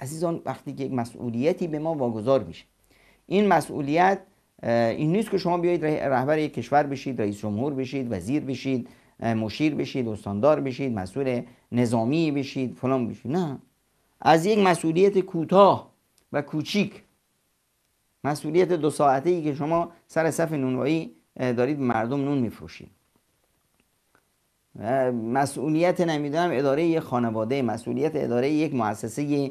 عزیزان وقتی که یک مسئولیتی به ما واگذار میشه این مسئولیت این نیست که شما بیایید رهبر یک کشور بشید رئیس جمهور بشید وزیر بشید مشیر بشید استاندار بشید مسئول نظامی بشید فلان بشید نه از یک مسئولیت کوتاه و کوچیک مسئولیت دو ساعته ای که شما سر صف نونوایی دارید مردم نون میفروشید مسئولیت نمیدونم اداره یک خانواده مسئولیت اداره یک مؤسسه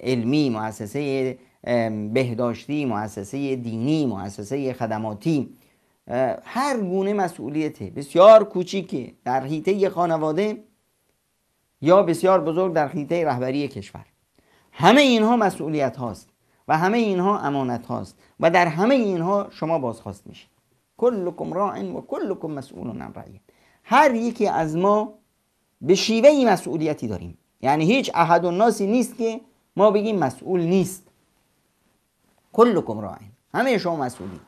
علمی مؤسسه بهداشتی مؤسسه دینی مؤسسه خدماتی هر گونه مسئولیت بسیار که در حیطه خانواده یا بسیار بزرگ در حیطه رهبری کشور همه اینها مسئولیت هاست و همه اینها امانت هاست و در همه اینها شما بازخواست میشید کلکم راعن و کلکم مسئول عن هر یکی از ما به شیوهی مسئولیتی داریم یعنی هیچ احد و ناسی نیست که ما بگیم مسئول نیست کلکم راعین همه شما مسئولی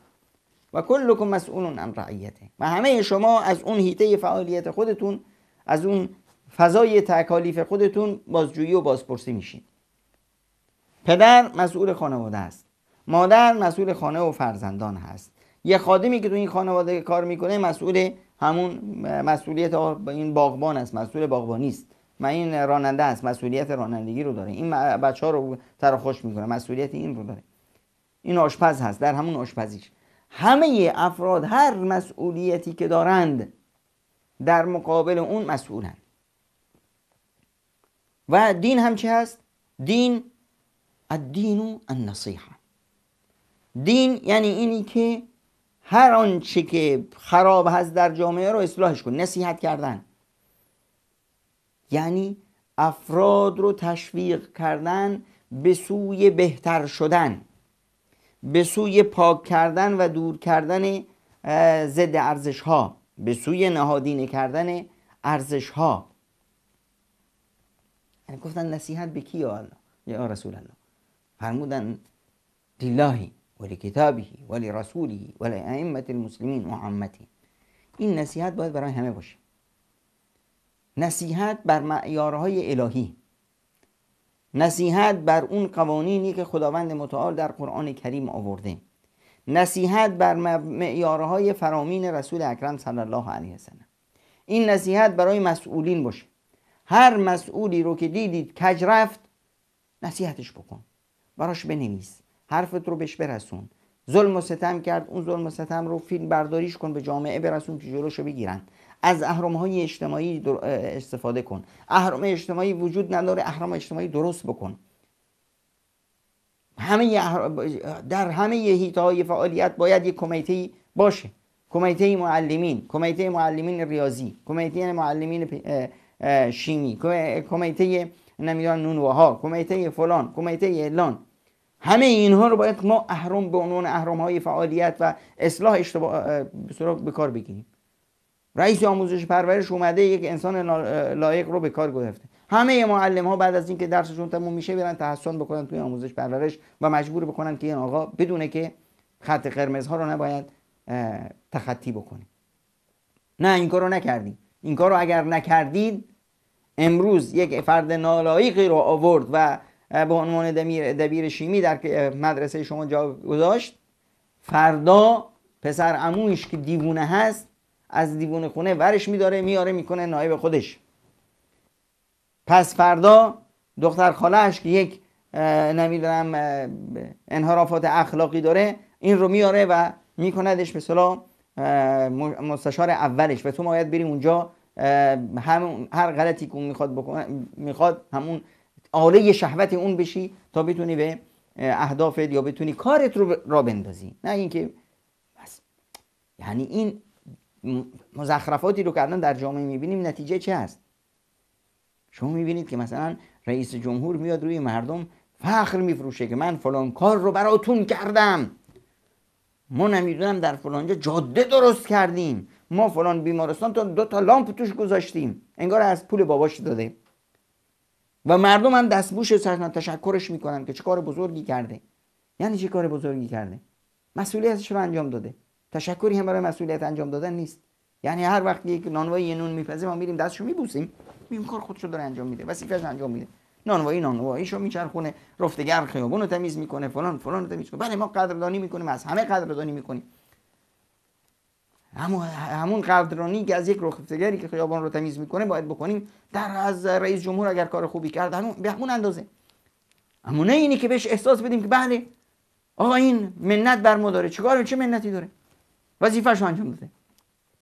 و کلکم مسئولون عن رعیته و همه شما از اون هیته فعالیت خودتون از اون فضای تکالیف خودتون بازجویی و بازپرسی میشین پدر مسئول خانواده است مادر مسئول خانه و فرزندان هست یه خادمی که تو این خانواده کار میکنه مسئول همون مسئولیت این باغبان است مسئول باغبانی است من این راننده است مسئولیت رانندگی رو داره این بچه ها رو تر خوش میکنه مسئولیت این رو داره این آشپز هست در همون آشپزیش همه افراد هر مسئولیتی که دارند در مقابل اون مسئولند و دین هم چی هست؟ دین الدین و النصیحه دین یعنی اینی که هر آنچه که خراب هست در جامعه رو اصلاحش کن نصیحت کردن یعنی افراد رو تشویق کردن به سوی بهتر شدن به سوی پاک کردن و دور کردن ضد ارزش ها به سوی نهادینه کردن ارزش ها یعنی گفتن نصیحت به کی یا رسول الله فرمودن لله ولی کتابه ولی رسوله ولی ائمه المسلمین و این نصیحت باید برای همه باشه نصیحت بر معیارهای الهی نصیحت بر اون قوانینی که خداوند متعال در قرآن کریم آورده نصیحت بر معیارهای فرامین رسول اکرم صلی الله علیه وسلم این نصیحت برای مسئولین باشه هر مسئولی رو که دیدید کج رفت نصیحتش بکن براش بنویس حرفت رو بهش برسون ظلم و ستم کرد اون ظلم و ستم رو فیلم برداریش کن به جامعه برسون که جلوشو بگیرن از اهرم های اجتماعی استفاده کن اهرام اجتماعی وجود نداره اهرم اجتماعی درست بکن همه در همه هیته های فعالیت باید یک کمیته باشه کمیته معلمین کمیته معلمین ریاضی کمیته معلمین شیمی کمیته نمیدونم نونوها کمیته فلان کمیته اعلان همه اینها رو باید ما اهرم به عنوان اهرم های فعالیت و اصلاح اشتباه به به کار بگیریم رئیس آموزش پرورش اومده یک انسان لایق رو به کار گرفته همه معلم ها بعد از اینکه درسشون تموم میشه برن تحسن بکنن توی آموزش پرورش و مجبور بکنن که این آقا بدونه که خط قرمز ها رو نباید تخطی بکنه نه این کارو نکردیم این کارو اگر نکردید امروز یک فرد نالایقی رو آورد و به عنوان دبیر شیمی در مدرسه شما جا گذاشت فردا پسر عمویش که دیوونه هست از دیوونه خونه ورش میداره میاره میکنه نایب خودش پس فردا دختر خالهش که یک نمیدونم انحرافات اخلاقی داره این رو میاره و میکندش به صلاح مستشار اولش و تو باید بری اونجا هر غلطی که میخواد بکنه میخواد همون آله شهوت اون بشی تا بتونی به اهدافت یا بتونی کارت رو را بندازی نه اینکه بس یعنی این مزخرفاتی رو که در جامعه میبینیم نتیجه چه هست شما میبینید که مثلا رئیس جمهور میاد روی مردم فخر میفروشه که من فلان کار رو براتون کردم ما نمیدونم در فلان جا جاده درست کردیم ما فلان بیمارستان تا دو تا لامپ توش گذاشتیم انگار از پول باباش داده و مردم هم دستبوش تشکرش میکنن که چه کار بزرگی کرده یعنی چه کار بزرگی کرده مسئولیتش رو انجام داده تشکری هم برای مسئولیت انجام دادن نیست یعنی هر وقت یک نانوایی یه نون میپزه ما میریم دستشو میبوسیم میگیم کار خودشو داره انجام میده وظیفه‌اش انجام میده نانوایی شو میچرخونه رفتگر خیابون تمیز میکنه فلان فلان تمیز میکنه بله ما قدردانی میکنیم از همه قدردانی میکنیم همون قدرانی که از یک رخفتگری که خیابان رو تمیز میکنه باید بکنیم در از رئیس جمهور اگر کار خوبی کرد همون به همون اندازه اما نه اینی که بهش احساس بدیم که بله آقا این منت بر ما داره چیکار چه منتی داره وظیفه‌ش انجام داده